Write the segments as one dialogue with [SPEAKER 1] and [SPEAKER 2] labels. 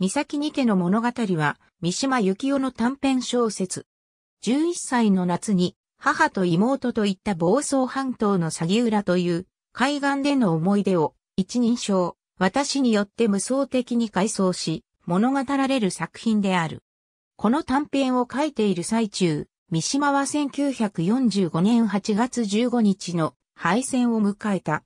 [SPEAKER 1] 三崎二家の物語は、三島由紀夫の短編小説。11歳の夏に、母と妹といった房総半島の詐欺裏という、海岸での思い出を、一人称、私によって無双的に回想し、物語られる作品である。この短編を書いている最中、三島は1945年8月15日の敗戦を迎えた。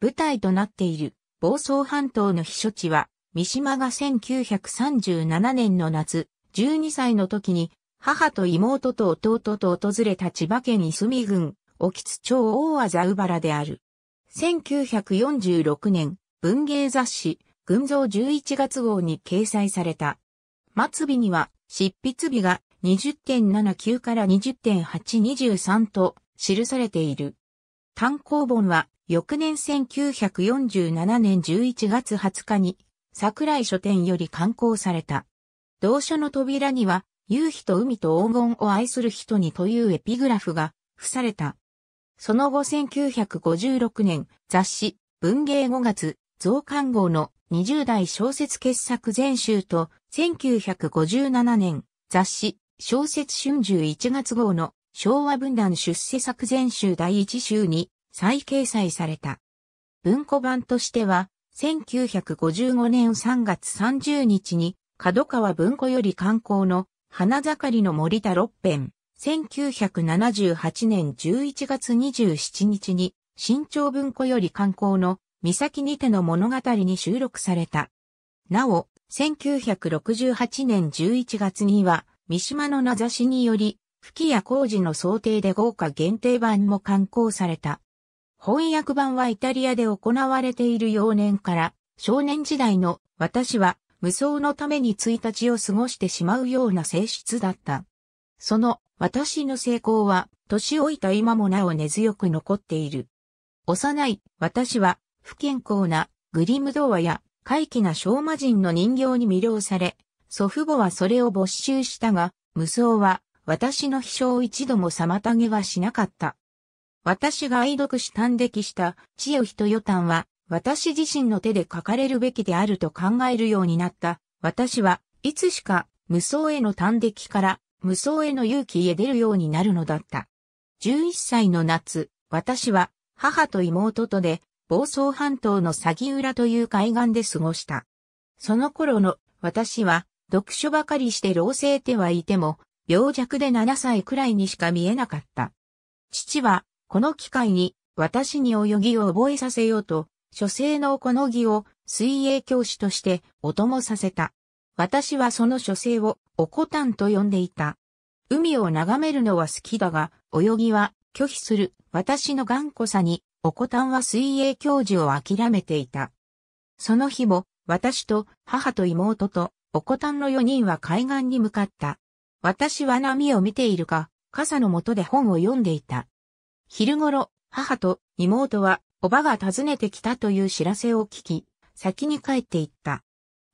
[SPEAKER 1] 舞台となっている房総半島の避暑地は三島が1937年の夏、12歳の時に、母と妹と弟と訪れた千葉県いすみ郡、沖津町大和ざうばらである。1946年、文芸雑誌、群像11月号に掲載された。末尾には、執筆日が20.79から20.823と記されている。単行本は、翌年1947年11月20日に桜井書店より刊行された。同書の扉には、夕日と海と黄金を愛する人にというエピグラフが付された。その後1956年、雑誌、文芸5月、増刊号の20代小説傑作全集と、1957年、雑誌、小説春秋1月号の昭和文壇出世作全集第1集に再掲載された。文庫版としては、1955年3月30日に、角川文庫より観光の花盛りの森田六編。1978年11月27日に、新潮文庫より観光の三崎にての物語に収録された。なお、1968年11月には、三島の名指しにより、吹きや工事の想定で豪華限定版も刊行された。翻訳版はイタリアで行われている幼年から少年時代の私は無双のために1日を過ごしてしまうような性質だった。その私の成功は年老いた今もなお根強く残っている。幼い私は不健康なグリム童話や怪奇な昭魔人の人形に魅了され、祖父母はそれを没収したが、無双は私の飛翔を一度も妨げはしなかった。私が愛読し短歴した千代人与丹は、私自身の手で書かれるべきであると考えるようになった。私はいつしか無双への短歴から無双への勇気へ出るようになるのだった。11歳の夏、私は母と妹とで房総半島の詐欺浦という海岸で過ごした。その頃の私は読書ばかりして老成てはいても病弱で7歳くらいにしか見えなかった。父はこの機会に私に泳ぎを覚えさせようと、書生のこの儀を水泳教師としてお供させた。私はその書生をおこたんと呼んでいた。海を眺めるのは好きだが、泳ぎは拒否する私の頑固さに、おこたんは水泳教授を諦めていた。その日も、私と母と妹と、おこたんの4人は海岸に向かった。私は波を見ているか、傘の下で本を読んでいた。昼頃、母と妹は、おばが訪ねてきたという知らせを聞き、先に帰っていった。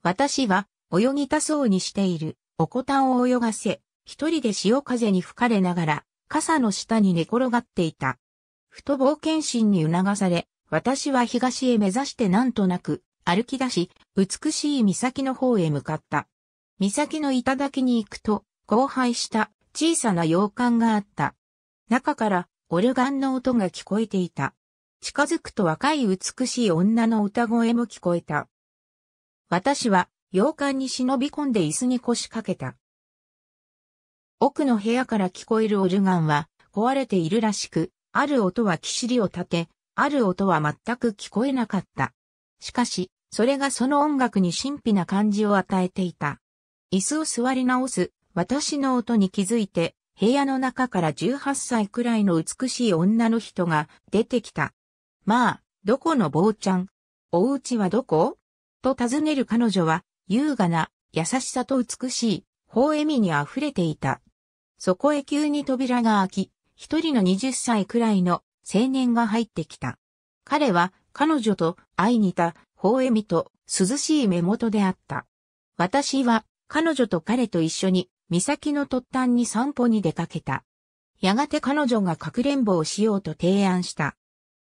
[SPEAKER 1] 私は、泳ぎたそうにしている、おこたんを泳がせ、一人で潮風に吹かれながら、傘の下に寝転がっていた。ふと冒険心に促され、私は東へ目指してなんとなく、歩き出し、美しい岬の方へ向かった。岬の頂に行くと、荒廃した小さな洋館があった。中からオルガンの音が聞こえていた。近づくと若い美しい女の歌声も聞こえた。私は洋館に忍び込んで椅子に腰掛けた。奥の部屋から聞こえるオルガンは壊れているらしく、ある音はきしりを立て、ある音は全く聞こえなかった。しかし、それがその音楽に神秘な感じを与えていた。椅子を座り直す、私の音に気づいて、部屋の中から18歳くらいの美しい女の人が出てきた。まあ、どこの坊ちゃんお家はどこと尋ねる彼女は、優雅な、優しさと美しい、微笑みに溢れていた。そこへ急に扉が開き、一人の20歳くらいの青年が入ってきた。彼は彼女と会いにた微笑みと涼しい目元であった。私は彼女と彼と一緒に岬の突端に散歩に出かけた。やがて彼女がかくれんぼをしようと提案した。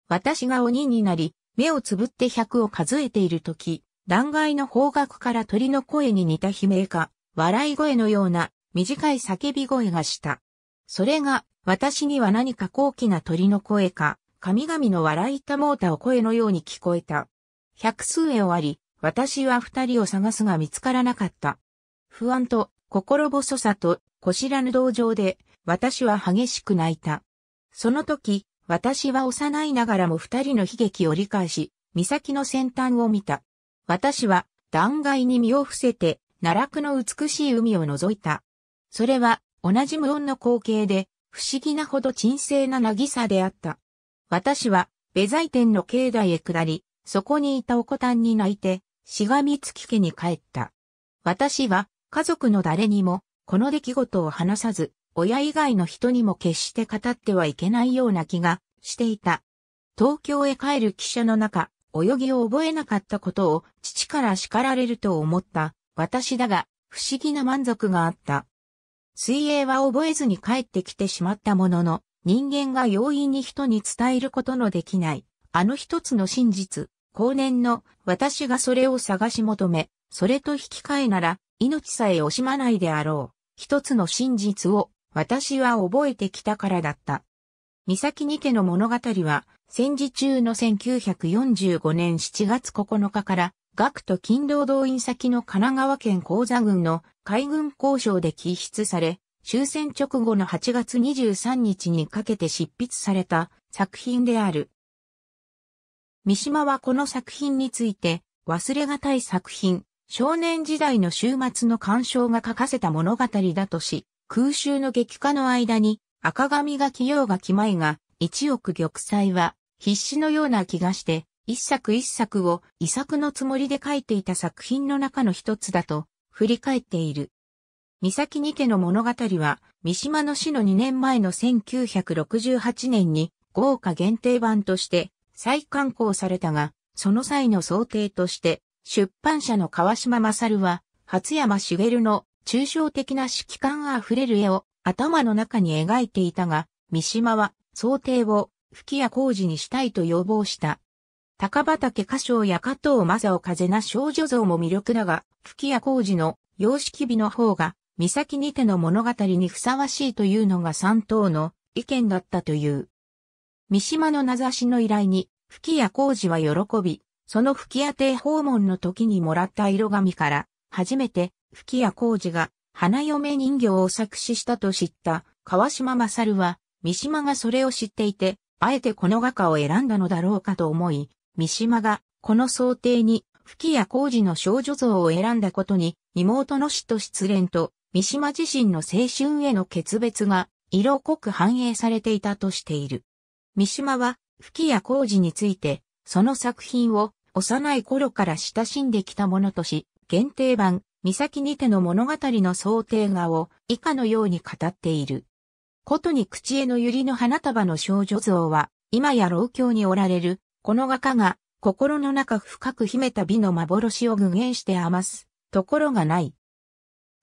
[SPEAKER 1] 私が鬼になり、目をつぶって百を数えているとき、断崖の方角から鳥の声に似た悲鳴か、笑い声のような短い叫び声がした。それが、私には何か高貴な鳥の声か、神々の笑いたもうたお声のように聞こえた。百数へ終わり、私は二人を探すが見つからなかった。不安と心細さと、こしらぬ同情で、私は激しく泣いた。その時、私は幼いながらも二人の悲劇を理解し、岬の先端を見た。私は、断崖に身を伏せて、奈落の美しい海を覗いた。それは、同じ無音の光景で、不思議なほど沈静な渚であった。私は、ベザイ天の境内へ下り、そこにいたおこたんに泣いて、しがみつき家に帰った。私は、家族の誰にも、この出来事を話さず、親以外の人にも決して語ってはいけないような気がしていた。東京へ帰る汽車の中、泳ぎを覚えなかったことを父から叱られると思った私だが、不思議な満足があった。水泳は覚えずに帰ってきてしまったものの、人間が容易に人に伝えることのできない、あの一つの真実、後年の私がそれを探し求め、それと引き換えなら、命さえ惜しまないであろう、一つの真実を、私は覚えてきたからだった。三崎にての物語は、戦時中の1945年7月9日から、学徒勤労動員先の神奈川県高座郡の海軍交渉で起筆され、終戦直後の8月23日にかけて執筆された作品である。三島はこの作品について、忘れがたい作品少年時代の週末の鑑賞が書かせた物語だとし、空襲の激化の間に赤髪が器用が気前が一億玉砕は必死のような気がして、一作一作を遺作のつもりで書いていた作品の中の一つだと振り返っている。三崎に家の物語は、三島の死の2年前の1968年に豪華限定版として再刊行されたが、その際の想定として出版社の川島勝は、初山茂の抽象的な指揮感あふれる絵を頭の中に描いていたが、三島は想定を吹屋工事にしたいと要望した。高畑歌唱や加藤正雄風な少女像も魅力だが、吹屋工事の様式美の方が、三崎にての物語にふさわしいというのが三等の意見だったという。三島の名指しの依頼に、吹屋工事は喜び、その吹き屋邸訪問の時にもらった色紙から、初めて吹屋浩二が花嫁人形を作詞したと知った川島勝は、三島がそれを知っていて、あえてこの画家を選んだのだろうかと思い、三島がこの想定に吹屋浩二の少女像を選んだことに、妹の死と失恋と、三島自身の青春への決別が色濃く反映されていたとしている。三島は吹屋浩二について、その作品を幼い頃から親しんできたものとし、限定版、三崎にての物語の想定画を以下のように語っている。ことに口への百合の花束の少女像は、今や老境におられる、この画家が、心の中深く秘めた美の幻を具現して余す、ところがない。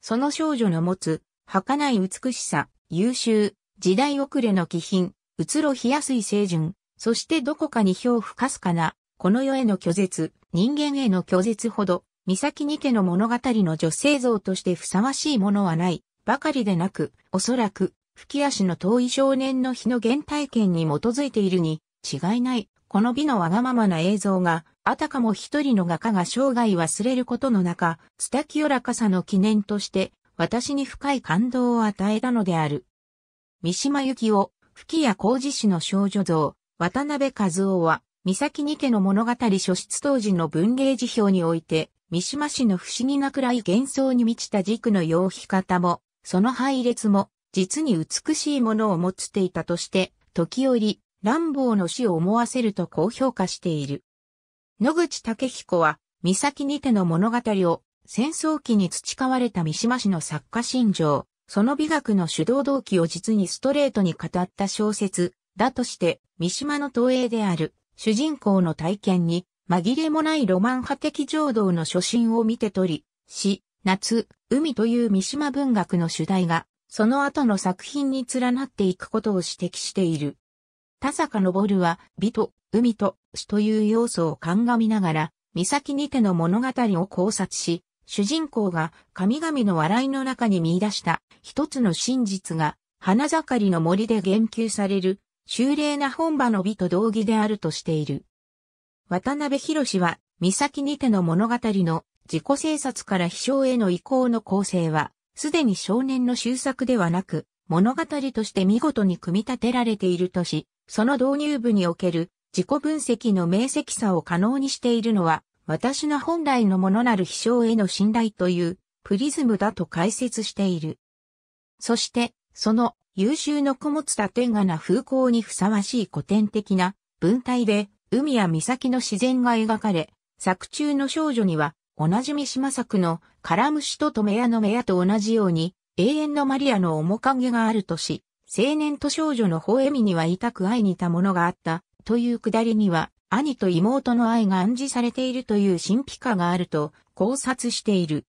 [SPEAKER 1] その少女の持つ、儚い美しさ、優秀、時代遅れの気品、移ろ冷やすい清純、そしてどこかに表を吹かすかな、この世への拒絶、人間への拒絶ほど、三崎二家の物語の女性像としてふさわしいものはない、ばかりでなく、おそらく、吹き足の遠い少年の日の原体験に基づいているに、違いない、この美のわがままな映像が、あたかも一人の画家が生涯忘れることの中、スタキオらかさの記念として、私に深い感動を与えたのである。三島由紀夫、吹き谷工事士の少女像、渡辺和夫は、三崎に家の物語初出当時の文芸辞表において、三島市の不思議なくらい幻想に満ちた軸の用皮方も、その配列も、実に美しいものを持っていたとして、時折、乱暴の死を思わせると高評価している。野口武彦は、三崎にての物語を、戦争期に培われた三島氏の作家心情、その美学の主導動機を実にストレートに語った小説、だとして、三島の投影である。主人公の体験に、紛れもないロマン派的浄土の初心を見て取り、死、夏、海という三島文学の主題が、その後の作品に連なっていくことを指摘している。田坂昇は、美と、海と、死という要素を鑑みながら、岬にての物語を考察し、主人公が神々の笑いの中に見出した一つの真実が、花盛りの森で言及される修霊な本場の美と同義であるとしている。渡辺博は、岬にての物語の自己制作から飛翔への移行の構成は、すでに少年の修作ではなく、物語として見事に組み立てられているとし、その導入部における自己分析の明晰さを可能にしているのは、私の本来のものなる飛翔への信頼というプリズムだと解説している。そして、その優秀の子持つ縦がな風光にふさわしい古典的な文体で、海や岬の自然が描かれ、作中の少女には、おなじみ島作の、カラムシとトメヤのメヤと同じように、永遠のマリアの面影があるとし、青年と少女の微笑みには痛く愛にたものがあった、というくだりには、兄と妹の愛が暗示されているという神秘化があると考察している。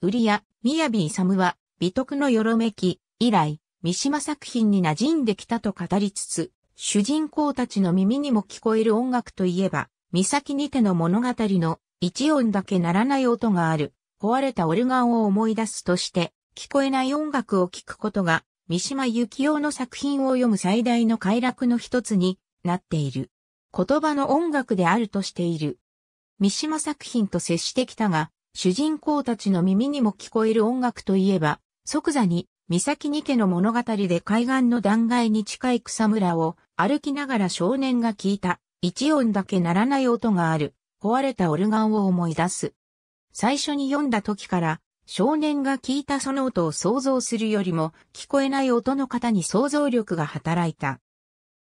[SPEAKER 1] ウリア、ミヤビイサムは美徳のよろめき、以来、三島作品に馴染んできたと語りつつ、主人公たちの耳にも聞こえる音楽といえば、三崎にての物語の一音だけ鳴らない音がある、壊れたオルガンを思い出すとして、聞こえない音楽を聴くことが、三島由紀夫の作品を読む最大の快楽の一つになっている。言葉の音楽であるとしている。三島作品と接してきたが、主人公たちの耳にも聞こえる音楽といえば、即座に、三崎二家の物語で海岸の断崖に近い草むらを歩きながら少年が聞いた、一音だけ鳴らない音がある、壊れたオルガンを思い出す。最初に読んだ時から、少年が聞いたその音を想像するよりも、聞こえない音の方に想像力が働いた。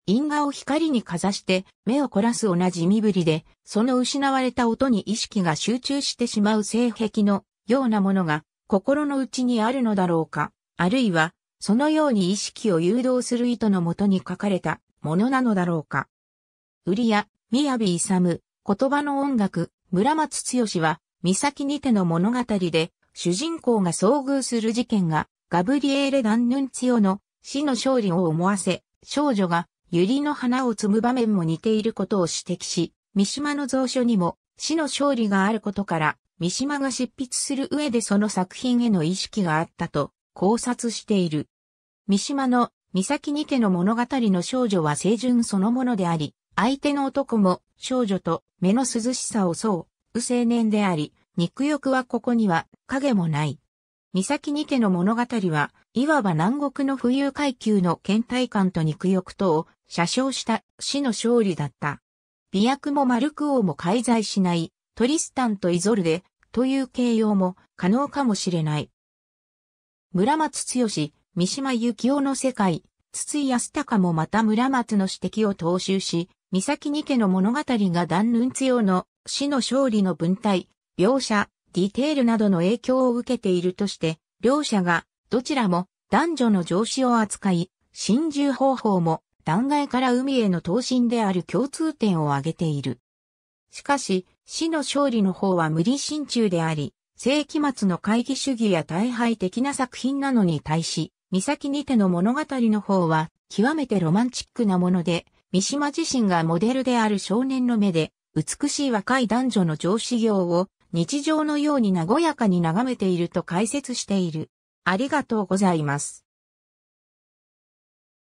[SPEAKER 1] 因果を光にかざして、目を凝らす同じ身振りで、その失われた音に意識が集中してしまう性癖のようなものが、心の内にあるのだろうか、あるいは、そのように意識を誘導する意図のもとに書かれたものなのだろうか。ウリヤ、宮部勇、言葉の音楽、村松剛は、岬にての物語で、主人公が遭遇する事件が、ガブリエーレ・ダンヌンツィオの死の勝利を思わせ、少女が百合の花を摘む場面も似ていることを指摘し、三島の蔵書にも死の勝利があることから、三島が執筆する上でその作品への意識があったと考察している。三島の三崎二家の物語の少女は清純そのものであり、相手の男も少女と目の涼しさをそう、青年であり、肉欲はここには影もない。三崎二家の物語は、いわば南国の浮遊階級の倦怠感と肉欲とを、写生した死の勝利だった。美薬も丸く王も介在しない、トリスタンとイゾルデという形容も可能かもしれない。村松剛、三島由紀夫の世界、筒井康隆もまた村松の指摘を踏襲し、三崎二家の物語が断ぬヌンツヨの死の勝利の文体、描写、ディテールなどの影響を受けているとして、両者がどちらも男女の上司を扱い、心中方法も断崖から海への投身である共通点を挙げている。しかし、死の勝利の方は無理心中であり、世紀末の会議主義や大敗的な作品なのに対し、三崎にての物語の方は、極めてロマンチックなもので、三島自身がモデルである少年の目で、美しい若い男女の上司業を日常のように和やかに眺めていると解説している。ありがとうございます。